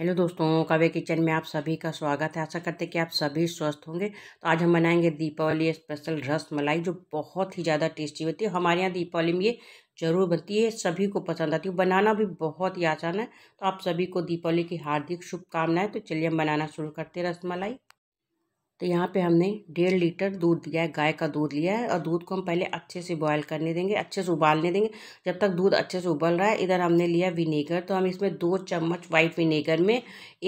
Hello दोस्तों काव्य kitchen में आप सभी का स्वागत है आशा करते हैं कि आप सभी स्वस्थ होंगे तो आज हम बनाएंगे दीपावली स्पेशल रस मलाई जो बहुत ही ज़्यादा टेस्टी होती है हमारे यहाँ दीपावली में ये जरूर बनती है सभी को पसंद आती है बनाना भी बहुत ही आसान है तो आप सभी को दीपावली की हार्दिक शुभकामनाएं तो चलिए हम बनाना शुरू करते हैं रस मलाई तो यहाँ पे हमने डेढ़ लीटर दूध दिया है गाय का दूध लिया है और दूध को हम पहले अच्छे से बॉयल करने देंगे अच्छे से उबालने देंगे जब तक दूध अच्छे से उबल रहा है इधर हमने लिया विनेगर तो हम इसमें दो चम्मच वाइट विनेगर में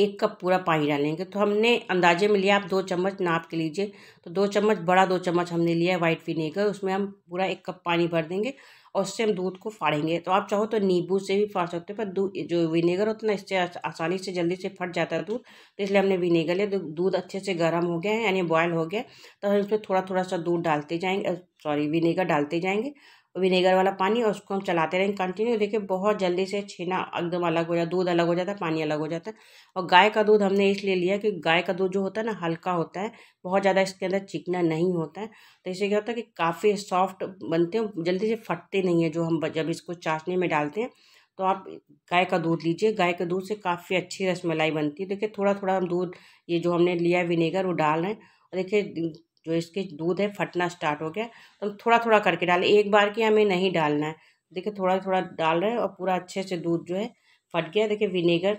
एक कप पूरा पानी डालेंगे तो हमने अंदाजे में लिया आप दो चम्मच नाप के लीजिए तो दो चम्मच बड़ा दो चम्मच हमने लिया है वाइट विनेगर उसमें हम पूरा एक कप पानी भर देंगे और उससे हम दूध को फाड़ेंगे तो आप चाहो तो नींबू से भी फाड़ सकते हो पर जो विनेगर होता है ना इससे आसानी से जल्दी से फट जाता है दूध तो इसलिए हमने विनेगर लिया दूध अच्छे से गर्म हो गया है यानी बॉयल हो गया तो हम इसमें थोड़ा थोड़ा सा दूध डालते जाएंगे सॉरी विनेगर डालते जाएंगे विनेगर वाला पानी और उसको हम चलाते रहें कंटिन्यू देखिए बहुत जल्दी से छेना एकदम अलग हो जाता दूध अलग हो जाता है पानी अलग हो जाता है और गाय का दूध हमने इसलिए लिया कि गाय का दूध जो होता है ना हल्का होता है बहुत ज़्यादा इसके अंदर चिकना नहीं होता है तो इससे क्या होता है कि काफ़ी सॉफ्ट बनते हैं जल्दी से फटते नहीं है जो हम जब इसको चाशनी में डालते हैं तो आप गाय का दूध लीजिए गाय के दूध से काफ़ी अच्छी रसमलाई बनती है देखिए थोड़ा थोड़ा हम दूध ये जो हमने लिया है विनेगर वो डाल रहे हैं और देखिए जो इसके दूध है फटना स्टार्ट हो गया तो हम थोड़ा थोड़ा करके डालें एक बार की हमें नहीं डालना है देखिए थोड़ा थोड़ा डाल रहे हैं और पूरा अच्छे से दूध जो है फट गया देखिए विनेगर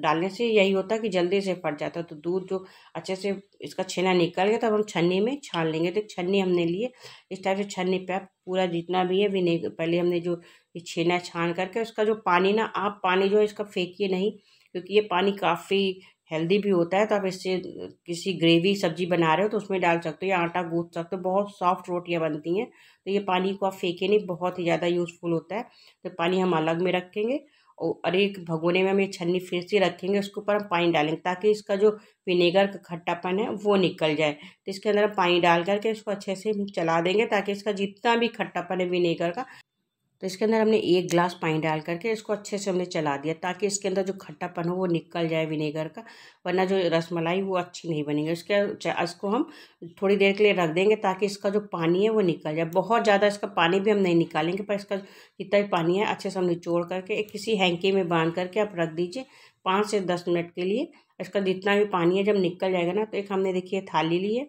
डालने से यही होता है कि जल्दी से फट जाता है तो दूध जो अच्छे से इसका छेना निकल गया तब तो हम छन्नी में छान लेंगे तो छन्नी हमने लिए इस टाइप से छन्नी पे पूरा जितना भी है विनेगर पहले हमने जो ये छेना छान करके उसका जो पानी ना आप पानी जो है इसका फेंकिए नहीं क्योंकि ये पानी काफ़ी हेल्दी भी होता है तो आप इससे किसी ग्रेवी सब्जी बना रहे हो तो उसमें डाल सकते हो या आटा गूंथ सकते हो बहुत सॉफ्ट रोटियां बनती हैं तो ये पानी को आप फेंके नहीं बहुत ही ज़्यादा यूज़फुल होता है तो पानी हम अलग में रखेंगे और एक भगोने में हम ये छन्नी फिर से रखेंगे उसके ऊपर हम पानी डालेंगे ताकि इसका जो विनेगर का खट्टापन है वो निकल जाए तो इसके अंदर हम पानी डाल करके इसको अच्छे से चला देंगे ताकि इसका जितना भी खट्टापन है विनेगर का तो इसके अंदर हमने एक ग्लास पानी डाल करके इसको अच्छे से हमने चला दिया ताकि इसके अंदर जो खट्टापन हो वो निकल जाए विनेगर का वरना जो रसमलाई वो अच्छी नहीं बनेगी इसके इसको हम थोड़ी देर के लिए रख देंगे ताकि इसका जो पानी है वो निकल जाए बहुत ज़्यादा इसका पानी भी हम नहीं निकालेंगे पर इसका जितना भी पानी है अच्छे से हम निचोड़ करके एक किसी हैंकी में बांध करके आप रख दीजिए पाँच से दस मिनट के लिए इसका जितना भी पानी है जब निकल जाएगा ना तो एक हमने देखिए थाली ली है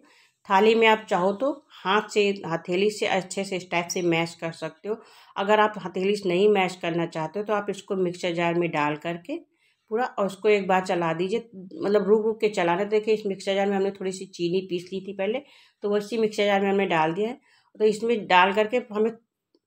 थाली में आप चाहो तो हाथ से हथेली से अच्छे से इस टाइप से मैश कर सकते हो अगर आप हथेली से नहीं मैश करना चाहते हो तो आप इसको मिक्सर जार में डाल करके पूरा और उसको एक बार चला दीजिए मतलब रुक रुक के चलाना देखिए इस मिक्सर जार में हमने थोड़ी सी चीनी पीस ली थी पहले तो वैसे मिक्सर जार में हमने डाल दिया है तो इसमें डाल करके हमें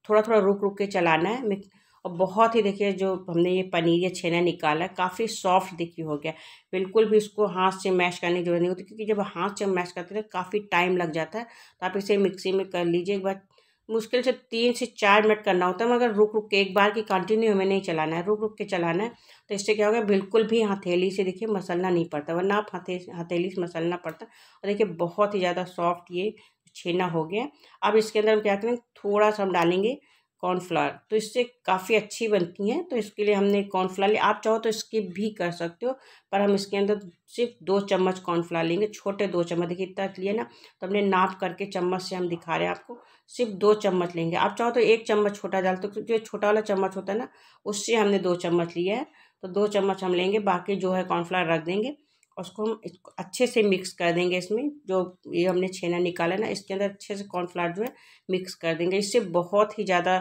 थोड़ा थोड़ा रुक रुक के चलाना है और बहुत ही देखिए जो हमने ये पनीर या छेना निकाला काफ़ी सॉफ्ट देखिए हो गया बिल्कुल भी इसको हाथ से मैश करने की जरूरत नहीं होती क्योंकि जब हाथ से मैश करते हैं तो काफ़ी टाइम लग जाता है तो आप इसे मिक्सी में कर लीजिए एक बार मुश्किल से तीन से चार मिनट करना होता है मगर रुक रुक के एक बार की कंटिन्यू हमें नहीं चलाना है रुक रुक के चलाना है तो इससे क्या होगा बिल्कुल भी हथेली से देखिए मसलना नहीं पड़ता वरना आप हथे हथेली से मसलना पड़ता और देखिए बहुत ही ज़्यादा सॉफ्ट ये छेना हो गया अब इसके अंदर हम क्या करेंगे थोड़ा सा हम डालेंगे कॉर्नफ्लावर तो इससे काफ़ी अच्छी बनती हैं तो इसके लिए हमने कॉर्नफ्लावर लिया आप चाहो तो स्किप भी कर सकते हो पर हम इसके अंदर सिर्फ दो चम्मच कॉर्नफ्लावर लेंगे छोटे दो चम्मच देखिए इतना लिए ना तो हमने नाप करके चम्मच से हम दिखा रहे हैं आपको सिर्फ दो चम्मच लेंगे आप चाहो तो एक चम्मच छोटा डाल तो जो छोटा वाला चम्मच होता है ना उससे हमने दो चम्मच लिया है तो दो चम्मच हम लेंगे बाकी जो है कॉर्नफ्लावर रख देंगे उसको हम इसको अच्छे से मिक्स कर देंगे इसमें जो ये हमने छेना निकाला ना इसके अंदर अच्छे से कॉर्नफ्लावर जो है मिक्स कर देंगे इससे बहुत ही ज़्यादा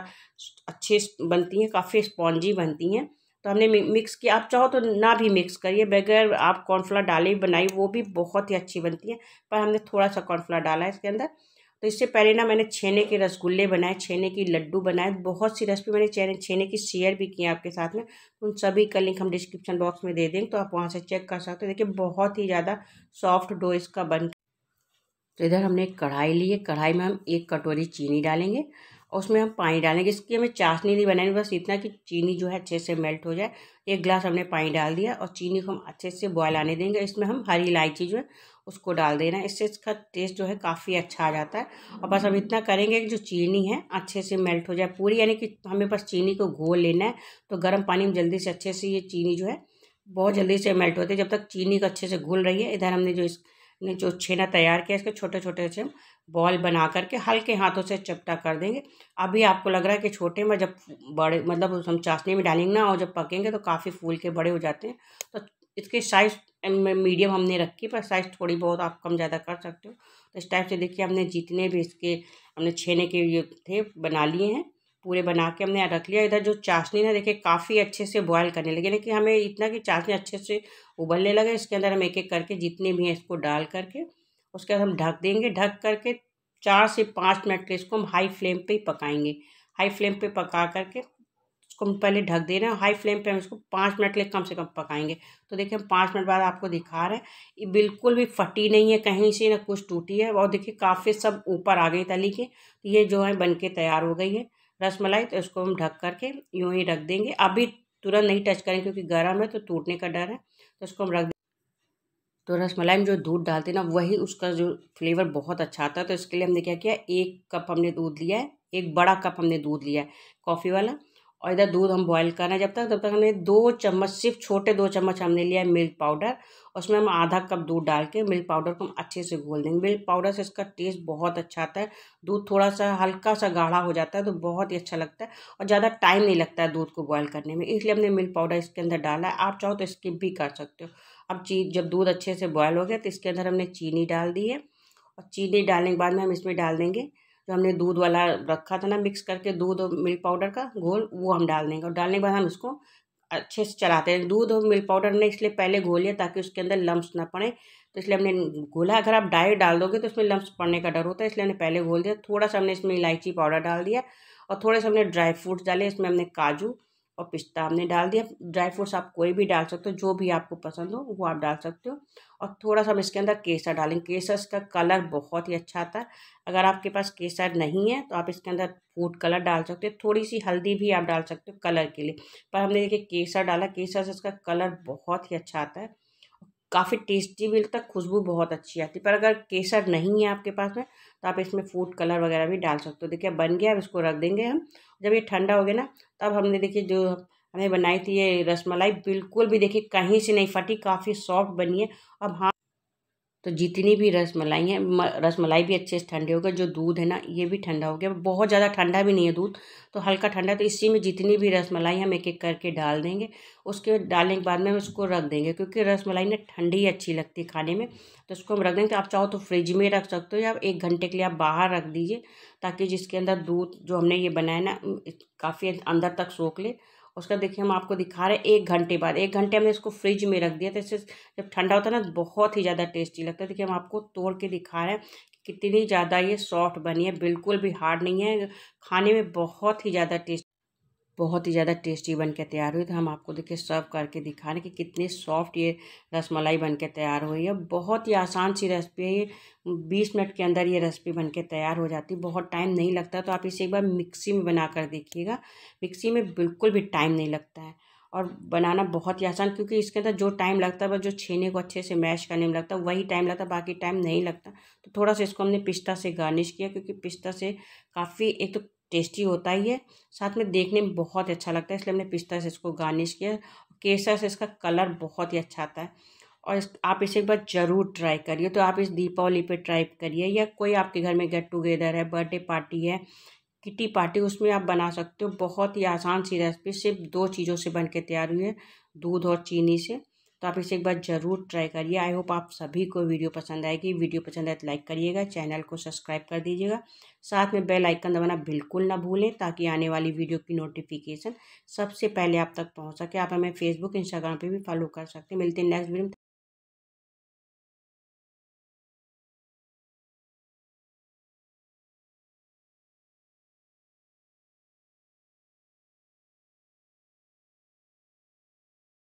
अच्छे बनती हैं काफ़ी स्पॉन्जी बनती हैं तो हमने मिक्स किया आप चाहो तो ना भी मिक्स करिए बगैर आप कॉर्नफ्लावर डाले बनाई वो भी बहुत ही अच्छी बनती है पर हमने थोड़ा सा कॉर्नफ्लावर डाला है इसके अंदर तो इससे पहले ना मैंने छेने के रसगुल्ले बनाए छेने की लड्डू बनाए बहुत सी रेसिपी मैंने चैने छेने की शेयर भी की आपके साथ में उन सभी का लिंक हम डिस्क्रिप्शन बॉक्स में दे देंगे तो आप वहाँ से चेक कर सकते हो देखिए बहुत ही ज़्यादा सॉफ्ट डो इसका बन तो इधर हमने कढ़ाई ली है कढ़ाई में हम एक कटोरी चीनी डालेंगे और उसमें हम पानी डालेंगे इसकी हमें चाशनी नहीं बनानी बस इतना कि चीनी जो है अच्छे से मेल्ट हो जाए एक गिलास हमने पानी डाल दिया और चीनी को हम अच्छे से बॉयल आने देंगे इसमें हम हरी इलायची जो है उसको डाल देना इससे इसका टेस्ट जो है काफ़ी अच्छा आ जाता है और बस हम हम्म। इतना करेंगे कि जो चीनी है अच्छे से मेल्ट हो जाए पूरी यानी कि हमें बस चीनी को घोल लेना है तो गर्म पानी में जल्दी से अच्छे से ये चीनी जो है बहुत जल्दी से मेल्ट होती है जब तक चीनी को अच्छे से घुल रही है इधर हमने जो इस ने जो छेना तैयार किया इसके छोटे छोटे से हम बॉल बना करके हल्के हाथों से चपटा कर देंगे अभी आपको लग रहा है कि छोटे में जब बड़े मतलब हम चाशनी में डालेंगे ना और जब पकेंगे तो काफ़ी फूल के बड़े हो जाते हैं तो इसके साइज़ मीडियम हमने रखी पर साइज़ थोड़ी बहुत आप कम ज़्यादा कर सकते हो तो इस टाइप से देखिए हमने जितने भी इसके हमने छेने के ये थे बना लिए हैं पूरे बना के हमने रख लिया इधर जो चाशनी ना देखिए काफ़ी अच्छे से बॉयल करने लगे लेकिन हमें इतना कि चाशनी अच्छे से उबलने लगे इसके अंदर हम एक एक करके जितने भी हैं इसको डाल करके उसके बाद हम ढक देंगे ढक करके चार से पाँच मिनट के इसको हम हाई फ्लेम पे ही पकाएंगे हाई फ्लेम पे पका करके इसको हम पहले ढक दे रहे हैं हाई फ्लेम पे हम इसको पाँच मिनट के लिए कम से कम पकाएंगे तो देखिए हम पाँच मिनट बाद आपको दिखा रहे हैं ये बिल्कुल भी फटी नहीं है कहीं से ना कुछ टूटी है और देखिए काफ़ी सब ऊपर आ गई तली के तो ये जो है बन के तैयार हो गई है रसमलाई तो इसको हम ढक करके यूँ ही रख देंगे अभी तुरंत नहीं टच करें क्योंकि गर्म है तो टूटने का डर है तो उसको हम रख तो रसमलाई में जो दूध डालते हैं ना वही उसका जो फ्लेवर बहुत अच्छा आता है तो इसके लिए हमने क्या किया एक कप हमने दूध लिया है एक बड़ा कप हमने दूध लिया है कॉफ़ी वाला और इधर दूध हम बॉयल रहे हैं जब तक तब तक हमने दो चम्मच सिर्फ छोटे दो चम्मच हमने लिया है मिल्क पाउडर उसमें हम आधा कप दूध डाल के मिल्क पाउडर को हम अच्छे से घोल देंगे मिल्क पाउडर से इसका टेस्ट बहुत अच्छा आता है दूध थोड़ा सा हल्का सा गाढ़ा हो जाता है तो बहुत ही अच्छा लगता है और ज़्यादा टाइम नहीं लगता है दूध को बॉयल करने में इसलिए हमने मिल्क पाउडर इसके अंदर डाला है आप चाहो तो स्किप भी कर सकते हो अब ची जब दूध अच्छे से बॉयल हो गया तो इसके अंदर हमने चीनी डाल दी है और चीनी डालने के बाद में हम इसमें डाल देंगे जो हमने दूध वाला रखा था ना मिक्स करके दूध और मिल्क पाउडर का घोल वो हम डाल देंगे और डालने के बाद हम इसको अच्छे से चलाते हैं दूध और मिल्क पाउडर ने इसलिए पहले घोल लिया ताकि उसके अंदर लम्ब ना पड़े तो इसलिए हमने घोला अगर आप डायरेक्ट डाल दोगे तो उसमें लम्ब पड़ने का डर होता है इसलिए हमने पहले घोल दिया थोड़ा सा हमने इसमें इलायची पाउडर डाल दिया और थोड़े से हमने ड्राई फ्रूट्स डाले इसमें हमने काजू और पिस्ता हमने डाल दिया ड्राई फ्रूट्स आप कोई भी डाल सकते हो जो भी आपको पसंद हो वो आप डाल सकते हो और थोड़ा सा हम इसके अंदर केसर डालेंगे केसर का कलर बहुत ही अच्छा आता है अगर आपके पास केसर नहीं है तो आप इसके अंदर फूड कलर डाल सकते हो थोड़ी सी हल्दी भी आप डाल सकते हो कलर के लिए पर हमने देखिए केसर डाला केसर से इसका कलर बहुत ही अच्छा आता है काफ़ी टेस्टी भी लगता है खुशबू बहुत अच्छी आती है पर अगर केसर नहीं है आपके पास में तो आप इसमें फूड कलर वगैरह भी डाल सकते हो देखिए बन गया अब इसको रख देंगे हम जब ये ठंडा हो गया ना तब हमने देखिए जो हमने बनाई थी ये रसमलाई बिल्कुल भी देखिए कहीं से नहीं फटी काफ़ी सॉफ्ट बनी है अब हाँ तो जितनी भी रस मलाई है रस मलाई भी अच्छे से ठंडे हो गए जो दूध है ना ये भी ठंडा हो गया बहुत ज़्यादा ठंडा भी नहीं है दूध तो हल्का ठंडा तो इसी में जितनी भी रस मलाई हम एक एक करके डाल देंगे उसके डालने के बाद में हम उसको रख देंगे क्योंकि रस मलाई ना ठंडी अच्छी लगती है खाने में तो उसको हम रख देंगे तो आप चाहो तो फ्रिज में रख सकते हो या एक घंटे के लिए आप बाहर रख दीजिए ताकि जिसके अंदर दूध जो हमने ये बनाया ना काफ़ी अंदर तक सोख ले उसका देखिए हम आपको दिखा रहे हैं एक घंटे बाद एक घंटे हमने इसको फ्रिज में रख दिया तो इससे जब ठंडा होता है ना बहुत ही ज़्यादा टेस्टी लगता है देखिए हम आपको तोड़ के दिखा रहे हैं कितनी ज़्यादा ये सॉफ्ट बनी है बिल्कुल भी हार्ड नहीं है खाने में बहुत ही ज़्यादा टेस्ट बहुत ही ज़्यादा टेस्टी बन के तैयार हुई तो हम आपको देखिए सर्व करके दिखा रहे हैं कि कितनी सॉफ्ट ये रसमलाई बन के तैयार हुई है बहुत ही आसान सी रेसिपी है ये बीस मिनट के अंदर ये रेसिपी बन के तैयार हो जाती है बहुत टाइम नहीं लगता तो आप इसे एक बार मिक्सी में बना कर देखिएगा मिक्सी में बिल्कुल भी टाइम नहीं लगता है और बनाना बहुत ही आसान क्योंकि इसके अंदर जो टाइम लगता है बस जो छेने को अच्छे से मैश करने में लगता है वही टाइम लगता है बाकी टाइम नहीं लगता तो थोड़ा सा इसको हमने पिस्ता से गार्निश किया क्योंकि पिस्ता से काफ़ी एक तो टेस्टी होता ही है साथ में देखने में बहुत अच्छा लगता है इसलिए हमने पिस्ता से इसको गार्निश किया केसर से इसका कलर बहुत ही अच्छा आता है और इस, आप इसे एक बार ज़रूर ट्राई करिए तो आप इस दीपावली पे ट्राई करिए या कोई आपके घर में गेट टुगेदर है बर्थडे पार्टी है किटी पार्टी उसमें आप बना सकते हो बहुत ही आसान सी रेसिपी सिर्फ दो चीज़ों से बन के तैयार हुई है दूध और चीनी से तो आप इसे एक बार ज़रूर ट्राई करिए आई होप आप सभी को वीडियो पसंद आएगी वीडियो पसंद आए तो लाइक करिएगा चैनल को सब्सक्राइब कर दीजिएगा साथ में बेल आइकन दबाना बिल्कुल ना भूलें ताकि आने वाली वीडियो की नोटिफिकेशन सबसे पहले आप तक पहुँच सके आप हमें फेसबुक इंस्टाग्राम पर भी फॉलो कर सकते हैं मिलते हैं नेक्स्ट वीडियो